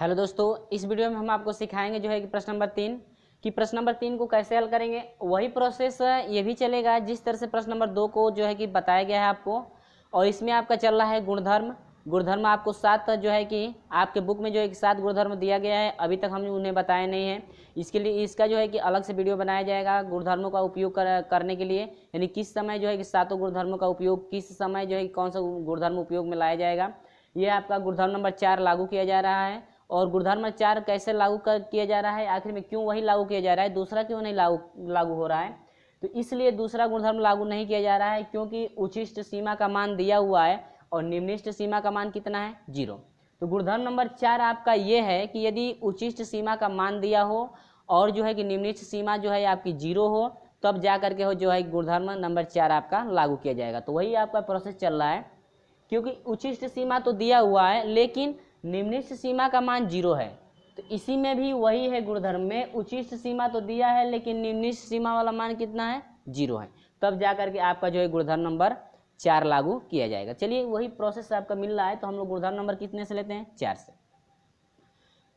hello दोस्तों इस video में हम आपको सिखाएंगे जो है कि प्रश्न नंबर तीन कि प्रश्न नंबर तीन को कैसे हल करेंगे वही प्रोसेस ये भी चलेगा जिस तरह से प्रश्न नंबर दो को जो है कि बताया गया है आपको और इसमें आपका चल रहा है गुणधर्म गुणधर्म आपको सात जो है कि आपके बुक में जो है कि सात गुणधर्म दिया गया है अभी तक हम उन्हें बताए नहीं है इसके लिए इसका जो है कि अलग से वीडियो बनाया जाएगा गुणधर्मों का उपयोग कर, करने के लिए यानी किस समय जो है कि सातों गुणधर्मों का उपयोग किस समय जो है कि कौन सा गुणधर्म उपयोग में लाया जाएगा ये आपका गुणधर्म नंबर चार लागू किया जा रहा है और चार कैसे लागू कर किया जा रहा है आखिर में क्यों वही लागू किया जा रहा है दूसरा क्यों नहीं लागू लागू हो रहा है तो इसलिए दूसरा गुणधर्म लागू नहीं किया जा रहा है क्योंकि उचिष्ट सीमा का मान दिया हुआ है और निम्निष्ट सीमा का मान कितना है जीरो तो गुणधर्म नंबर चार आपका ये है कि यदि उचिष्ट सीमा का मान दिया हो और जो है कि निम्निष्ट सीमा जो है आपकी जीरो हो तब तो जा करके हो जो है गुणधर्म नंबर चार आपका लागू किया जाएगा तो वही आपका प्रोसेस चल रहा है क्योंकि उचिष्ट सीमा तो दिया हुआ है लेकिन निम्निष्ट सीमा का मान जीरो है तो इसी में भी वही है गुणधर्म में उचित सीमा तो दिया है लेकिन निम्निष्ट सीमा वाला मान कितना है जीरो है तब जा करके आपका जो है गुणधर्म नंबर चार लागू किया जाएगा चलिए वही प्रोसेस आपका मिल रहा है तो हम लोग गुणधर्म नंबर कितने से लेते हैं चार से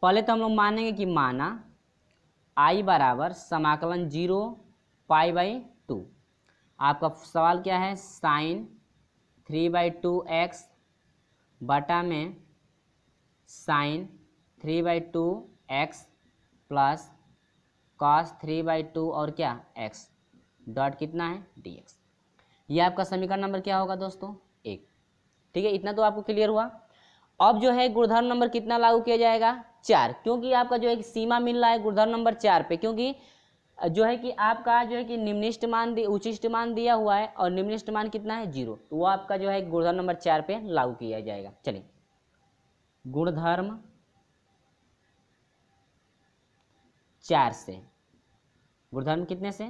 पहले तो हम लोग मानेंगे कि माना आई बराबर समाकलन जीरो पाई बाई टू आपका सवाल क्या है sine three by two x बटा में sine three by two x plus cos three by two और क्या एक्स डॉट कितना है डी एक्स ये आपका समीकरण नंबर क्या होगा दोस्तों एक ठीक है इतना तो आपको क्लियर हुआ अब जो है गुणधर्म नंबर कितना लागू किया जाएगा चार क्योंकि आपका जो है सीमा मिल रहा है गुणधर्म नंबर चार पे क्योंकि जो है कि आपका जो है कि निम्निष्ट मान उचिष्ट मान दिया हुआ है और निम्निष्ट मान कितना है जीरो तो वो आपका जो है गुणधर्म नंबर चार पे लागू किया जाएगा चलिए गुणधर्म चार से गुणधर्म कितने से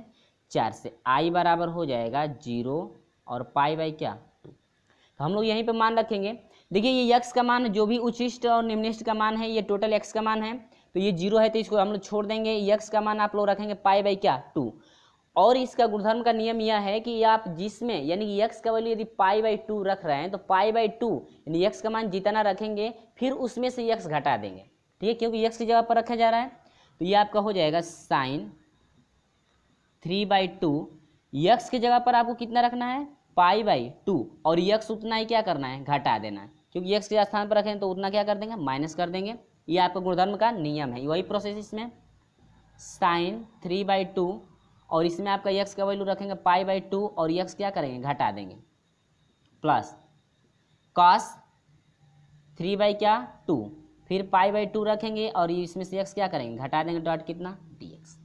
चार से आई बराबर हो जाएगा जीरो और पाई बाई क्या तो हम लोग यहीं पे मान रखेंगे देखिए ये यक्स का मान जो भी उच्चिष्ट और निम्निष्ट का मान है ये टोटल एक्स का मान है तो ये जीरो है तो इसको हम लोग छोड़ देंगे यक्स का मान आप लोग रखेंगे पाई बाई क्या टू और इसका गुणधर्म का नियम यह है कि आप जिसमें यानी कि यक्स का वैल्यू यदि पाई बाई टू रख रहे हैं तो पाई बाई टू यानी यक्स का मान जितना रखेंगे फिर उसमें से यक्स घटा देंगे ठीक है क्योंकि यक्स की जगह पर रखा जा रहा है तो ये आपका हो जाएगा sine three by two x की जगह पर आपको कितना रखना है पाई बाई टू और यक्स उतना ही क्या करना है घटा देना है क्योंकि यक्स के स्थान पर रखें तो उतना क्या कर देंगे माइनस कर देंगे ये आपका गुणधर्म का नियम है वही प्रोसेस इसमें साइन थ्री बाई टू और इसमें आपका यक्स का वैल्यू रखेंगे पाई बाई टू और यक्स क्या करेंगे घटा देंगे प्लस कॉस थ्री बाई क्या टू फिर पाई बाई टू रखेंगे और इसमें से यक्स क्या करेंगे घटा देंगे डॉट कितना डी एक्स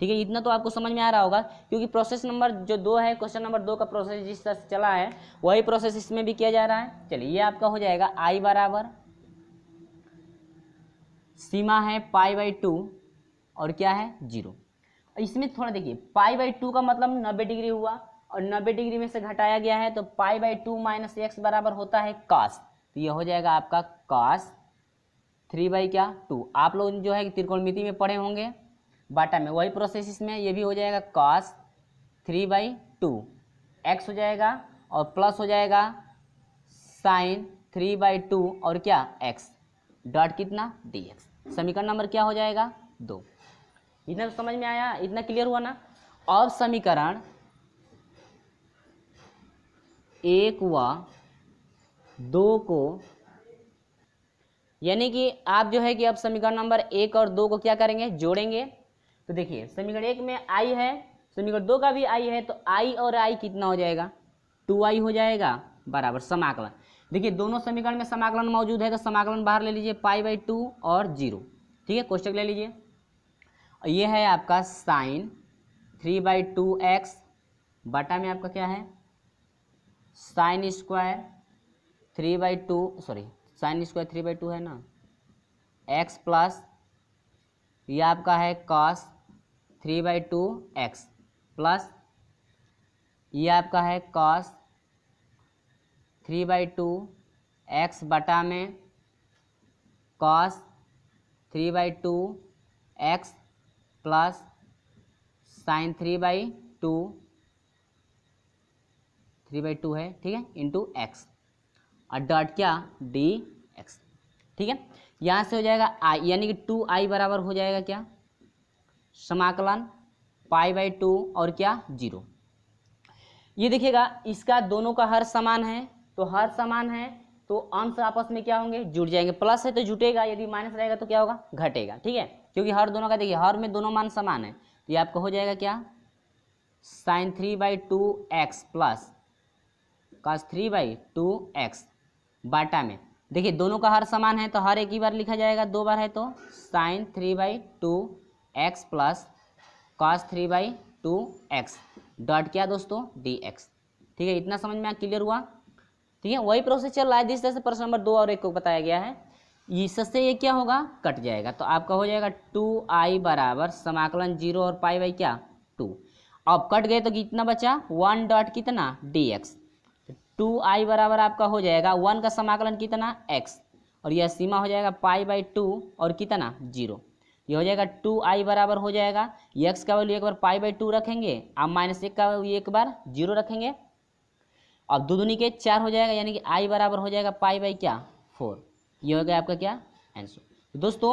ठीक है इतना तो आपको समझ में आ रहा होगा क्योंकि प्रोसेस नंबर जो दो है क्वेश्चन नंबर दो का प्रोसेस जिस तरह से चला है वही प्रोसेस इसमें भी किया जा रहा है चलिए ये आपका हो जाएगा आई बराबर सीमा है पाई बाई टू और क्या है जीरो इसमें थोड़ा देखिए पाई बाई टू का मतलब नब्बे डिग्री हुआ और नब्बे डिग्री में से घटाया गया है तो pi by two minus x बराबर होता है कास तो यह हो जाएगा आपका कास थ्री बाई क्या टू आप लोग जो है मिति में पढ़े होंगे बाटा में वही प्रोसेस इसमें ये भी हो जाएगा cos three by two x हो जाएगा और प्लस हो जाएगा साइन थ्री बाई टू और क्या एक्स डॉट कितना डी एक्स समीकरण नंबर क्या हो जाएगा दो इतना तो समझ में आया इतना क्लियर हुआ ना अब समीकरण एक व दो को यानी कि आप जो है कि अब समीकरण नंबर एक और दो को क्या करेंगे जोड़ेंगे तो देखिए समीकरण एक में आई है समीकरण दो का भी आई है तो आई और आई कितना हो जाएगा टू आई हो जाएगा बराबर समाकलन देखिए दोनों समीकरण में समाकलन मौजूद है तो समाकलन बाहर ले लीजिए पाई बाई टू और जीरो ठीक है कोष्टक ले लीजिए ये है आपका sine three by two x बटा में आपका क्या है sine square three by two sorry sine square three by two है ना एक्स प्लस ये आपका है cos three by two x plus ये आपका है cos three by two x बटा में cos three by two x plus sine three by to three by two है ठीक है इंटू एक्स और डॉट क्या डी एक्स ठीक है यहाँ से हो जाएगा आई यानी कि टू आई बराबर हो जाएगा क्या समाकलन पाई बाई टू और क्या जीरो ये देखिएगा इसका दोनों का हर समान है तो हर समान है तो आंसर आपस में क्या होंगे जुड़ जाएंगे प्लस है तो जुटेगा यदि माइनस रहेगा तो क्या होगा घटेगा ठीक है क्योंकि हर दोनों का देखिए हर में दोनों मान समान है तो ये आपका हो जाएगा क्या sine three by two x plus cos three by two x बाटा में देखिए दोनों का हर समान है तो हर एक ही बार लिखा जाएगा दो बार है तो sine three by two x plus cos three by two x dot क्या दोस्तों डी एक्स ठीक है इतना समझ में क्लियर हुआ ठीक है वही प्रोसेस चल रहा है जिस तरह से प्रश्न नंबर दो और एक को बताया गया है इससे ये क्या होगा कट जाएगा तो आपका हो जाएगा टू आई बराबर समाकलन जीरो और पाई बाई क्या टू अब कट गए तो कितना बचा वन डॉट कितना डी एक्स टू आई बराबर आपका हो जाएगा वन का समाकलन कितना एक्स और यह सीमा हो जाएगा पाई बाई टू और कितना जीरो ये हो जाएगा टू आई बराबर हो जाएगा एक्स का वैल्यू एक बार पाई बाई टू रखेंगे आप माइनस एक का वैल्यू एक बार जीरो रखेंगे अब दो दुनिया के चार हो जाएगा यानी कि आई बराबर हो जाएगा पाई बाई क्या फोर ये हो गया आपका क्या आंसर तो दोस्तों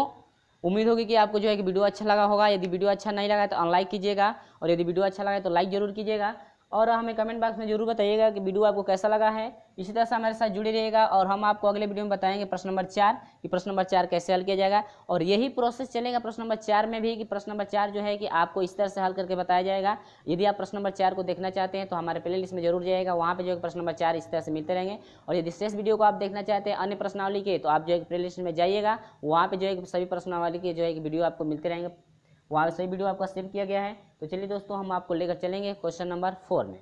उम्मीद होगी कि आपको जो है कि वीडियो अच्छा लगा होगा यदि वीडियो अच्छा नहीं लगा तो अनलाइक कीजिएगा और यदि वीडियो अच्छा लगा तो लाइक जरूर कीजिएगा और हमें कमेंट बॉक्स में जरूर बताइएगा कि वीडियो आपको कैसा लगा है इसी तरह से हमारे साथ जुड़े रहेगा और हम आपको अगले वीडियो में बताएंगे प्रश्न नंबर चार कि प्रश्न नंबर चार कैसे हल किया जाएगा और यही प्रोसेस चलेगा प्रश्न नंबर चार में भी कि प्रश्न नंबर चार जो है कि आपको इस तरह से हल करके बताया जाएगा यदि आप प्रश्न नंबर चार को देखना चाहते हैं तो हमारे प्ले लिस्ट में जरूर जाएगा वहाँ पर जो है प्रश्न नंबर चार इस तरह से मिलते रहेंगे और यदि शेष वीडियो को आप देखना चाहते हैं अन्य प्रश्नावली के तो आप जो है प्ले लिस्ट में जाइएगा वहाँ पर जो है सभी प्रश्नावली के जो है वीडियो आपको मिलते रहेंगे वहाँ से वीडियो आपका सेव किया गया है तो चलिए दोस्तों हम आपको लेकर चलेंगे क्वेश्चन नंबर फोर में